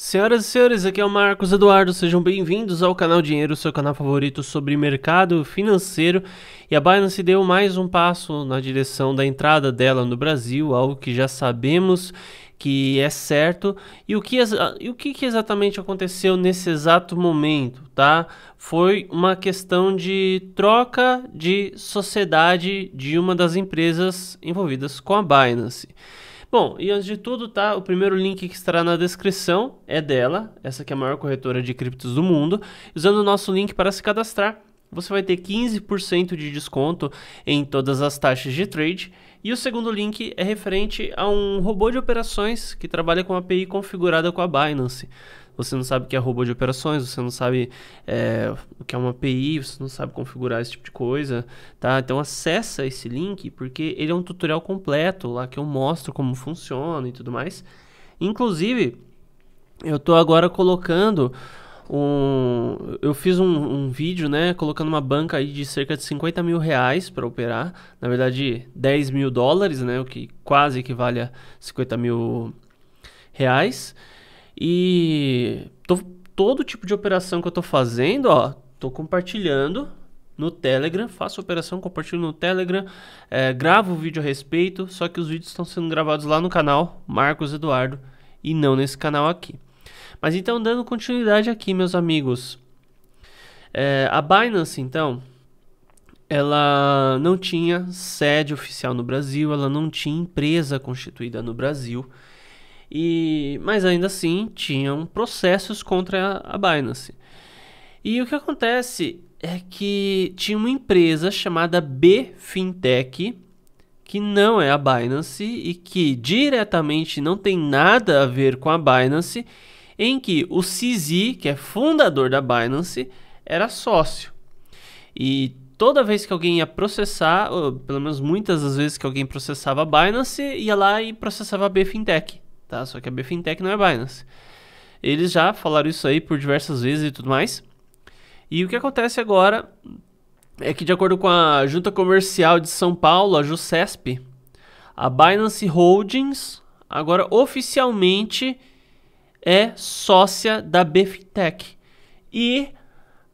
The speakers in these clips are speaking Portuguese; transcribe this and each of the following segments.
Senhoras e senhores, aqui é o Marcos Eduardo, sejam bem-vindos ao canal Dinheiro, seu canal favorito sobre mercado financeiro. E a Binance deu mais um passo na direção da entrada dela no Brasil, algo que já sabemos que é certo. E o que, e o que, que exatamente aconteceu nesse exato momento, tá? Foi uma questão de troca de sociedade de uma das empresas envolvidas com a Binance. Bom, e antes de tudo, tá? O primeiro link que estará na descrição é dela, essa que é a maior corretora de criptos do mundo. Usando o nosso link para se cadastrar, você vai ter 15% de desconto em todas as taxas de trade e o segundo link é referente a um robô de operações que trabalha com uma API configurada com a Binance. Você não sabe o que é robô de operações, você não sabe é, o que é uma API, você não sabe configurar esse tipo de coisa, tá? Então acessa esse link porque ele é um tutorial completo lá que eu mostro como funciona e tudo mais. Inclusive, eu estou agora colocando um, eu fiz um, um, vídeo, né, colocando uma banca aí de cerca de 50 mil reais para operar. Na verdade, 10 mil dólares, né, o que quase equivale a 50 mil reais. E tô, todo tipo de operação que eu tô fazendo, ó, tô compartilhando no Telegram, faço operação, compartilho no Telegram, é, gravo vídeo a respeito, só que os vídeos estão sendo gravados lá no canal Marcos Eduardo e não nesse canal aqui. Mas então, dando continuidade aqui, meus amigos. É, a Binance, então, ela não tinha sede oficial no Brasil, ela não tinha empresa constituída no Brasil. E, mas ainda assim tinham processos contra a, a Binance. E o que acontece é que tinha uma empresa chamada B Fintech, que não é a Binance e que diretamente não tem nada a ver com a Binance em que o CZ, que é fundador da Binance, era sócio. E toda vez que alguém ia processar, pelo menos muitas das vezes que alguém processava a Binance, ia lá e processava a BFintech, tá? Só que a BFintech não é Binance. Eles já falaram isso aí por diversas vezes e tudo mais. E o que acontece agora é que de acordo com a Junta Comercial de São Paulo, a JUCESP, a Binance Holdings agora oficialmente é sócia da Befintech. E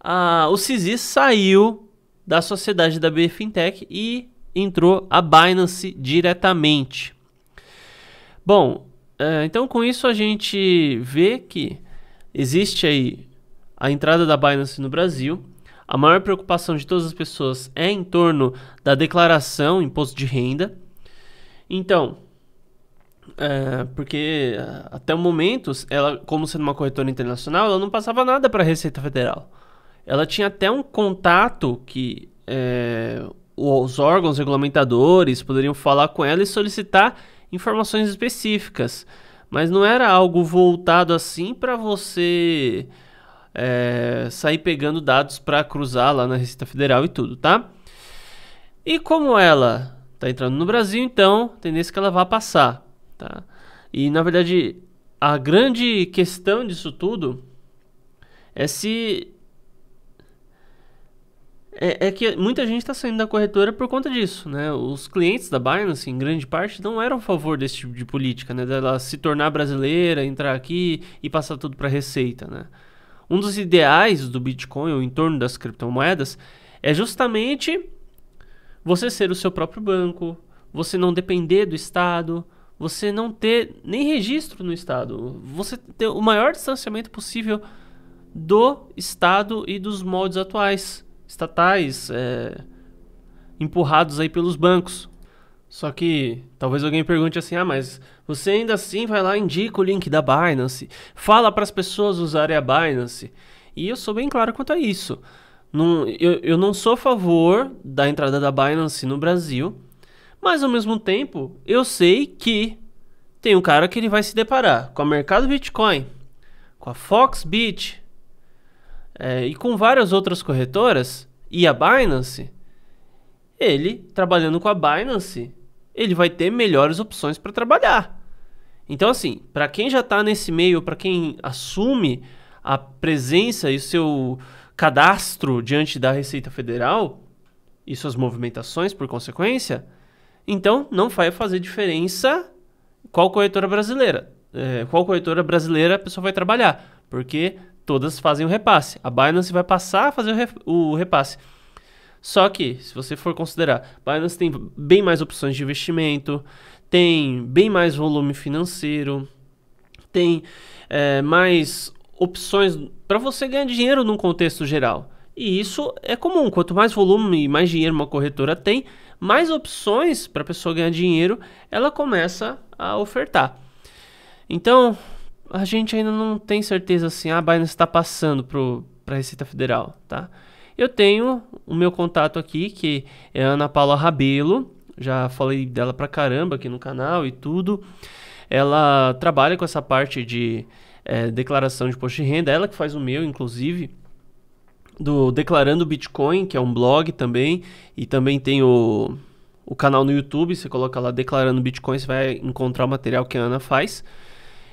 a, o CISI saiu da sociedade da Befintech e entrou a Binance diretamente. Bom, é, então com isso a gente vê que existe aí a entrada da Binance no Brasil. A maior preocupação de todas as pessoas é em torno da declaração, imposto de renda. Então, é, porque é, até o momento, ela, como sendo uma corretora internacional, ela não passava nada para a Receita Federal. Ela tinha até um contato que é, os órgãos regulamentadores poderiam falar com ela e solicitar informações específicas. Mas não era algo voltado assim para você é, sair pegando dados para cruzar lá na Receita Federal e tudo, tá? E como ela está entrando no Brasil, então, tendência é que ela vá passar. Tá? E na verdade, a grande questão disso tudo é se. É, é que muita gente está saindo da corretora por conta disso, né? Os clientes da Binance, em grande parte, não eram a favor desse tipo de política, né? Dela se tornar brasileira, entrar aqui e passar tudo para receita, né? Um dos ideais do Bitcoin, ou em torno das criptomoedas, é justamente você ser o seu próprio banco, você não depender do Estado, você não ter nem registro no Estado, você ter o maior distanciamento possível do Estado e dos moldes atuais, estatais, é, empurrados aí pelos bancos. Só que talvez alguém pergunte assim: ah, mas você ainda assim vai lá, indica o link da Binance, fala para as pessoas usarem a Binance. E eu sou bem claro quanto a isso. Não, eu, eu não sou a favor da entrada da Binance no Brasil, mas ao mesmo tempo eu sei que tem um cara que ele vai se deparar com o mercado Bitcoin, com a Foxbit é, e com várias outras corretoras e a Binance. Ele, trabalhando com a Binance, ele vai ter melhores opções para trabalhar. Então, assim, para quem já está nesse meio, para quem assume a presença e o seu cadastro diante da Receita Federal e suas movimentações por consequência, então não vai fazer diferença qual corretora brasileira? É, qual corretora brasileira a pessoa vai trabalhar? Porque todas fazem o repasse. A Binance vai passar a fazer o, o repasse. Só que, se você for considerar, Binance tem bem mais opções de investimento, tem bem mais volume financeiro, tem é, mais opções para você ganhar dinheiro num contexto geral. E isso é comum. Quanto mais volume e mais dinheiro uma corretora tem, mais opções para a pessoa ganhar dinheiro, ela começa a ofertar. Então, a gente ainda não tem certeza assim, ah, a Binance está passando para a Receita Federal, tá? Eu tenho o meu contato aqui, que é Ana Paula Rabelo, já falei dela pra caramba aqui no canal e tudo. Ela trabalha com essa parte de é, declaração de imposto de renda, ela que faz o meu, inclusive, do Declarando Bitcoin, que é um blog também, e também tem o o canal no YouTube, você coloca lá declarando Bitcoin, você vai encontrar o material que a Ana faz.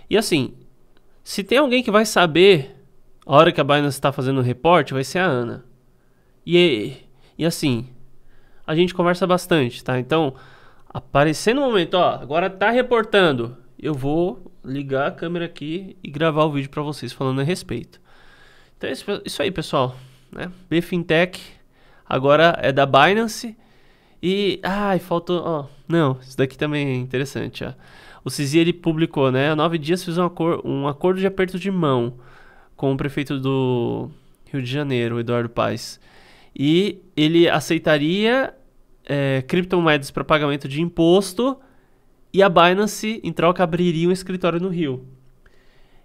E assim, se tem alguém que vai saber a hora que a Binance está fazendo o reporte, vai ser a Ana. E, e assim, a gente conversa bastante, tá? Então, aparecer no momento, ó, agora tá reportando, eu vou ligar a câmera aqui e gravar o vídeo para vocês falando a respeito. Então é isso aí, pessoal. Né? BFintech agora é da Binance e, ai, faltou, ó, não, isso daqui também é interessante, ó. O Cizi, ele publicou, né, há nove dias fiz um, acor um acordo de aperto de mão com o prefeito do Rio de Janeiro, Eduardo Paes. E ele aceitaria é, criptomoedas para pagamento de imposto e a Binance, em troca, abriria um escritório no Rio.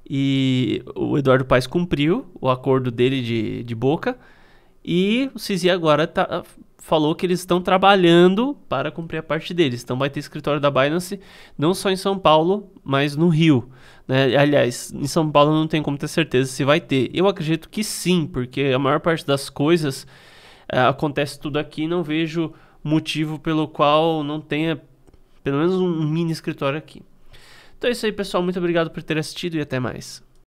E o Eduardo Paes cumpriu o acordo dele de, de boca e o Cizi agora tá, ah, falou que eles estão trabalhando para cumprir a parte deles. Então vai ter escritório da Binance não só em São Paulo, mas no Rio. Né? Aliás, em São Paulo não tem como ter certeza se vai ter. Eu acredito que sim, porque a maior parte das coisas eh, acontece tudo aqui e não vejo motivo pelo qual não tenha pelo menos um mini escritório aqui. Então é isso aí, pessoal. Muito obrigado por ter assistido e até mais.